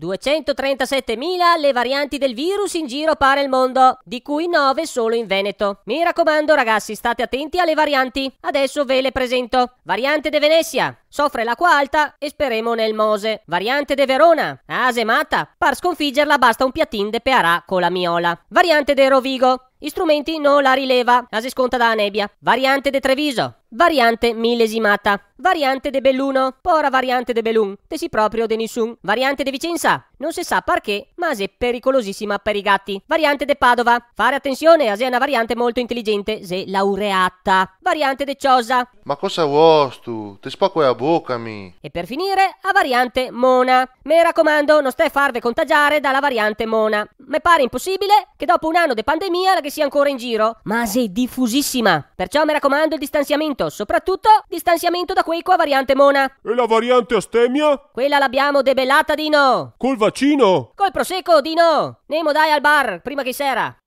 237.000 le varianti del virus in giro pare il mondo, di cui 9 solo in Veneto. Mi raccomando ragazzi, state attenti alle varianti. Adesso ve le presento. Variante de Venezia. Soffre l'acqua alta e speremo nel Mose. Variante de Verona. Ase Par sconfiggerla basta un piattin de Pearà con la miola. Variante de Rovigo. Istrumenti non la rileva, ase sconta da nebbia. Variante de Treviso, variante millesimata, variante de Belluno, pora variante de Bellun, te si proprio de nessun, variante de Vicenza, non si sa perché, ma è pericolosissima per i gatti. Variante de Padova. Fare attenzione, se è una variante molto intelligente, se laureata. Variante de Ciosa. Ma cosa vuoi tu? Ti spacco la bocca, mi. E per finire, a variante Mona. Mi raccomando, non stai a farvi contagiare dalla variante Mona. Ma pare impossibile che dopo un anno di pandemia la che sia ancora in giro. Ma sei diffusissima. Perciò mi raccomando il distanziamento, soprattutto distanziamento da quei qua variante mona. E la variante astemia? Quella l'abbiamo debellata, Dino. Col vaccino? Col prosecco, Dino. Nemo dai al bar, prima che sera.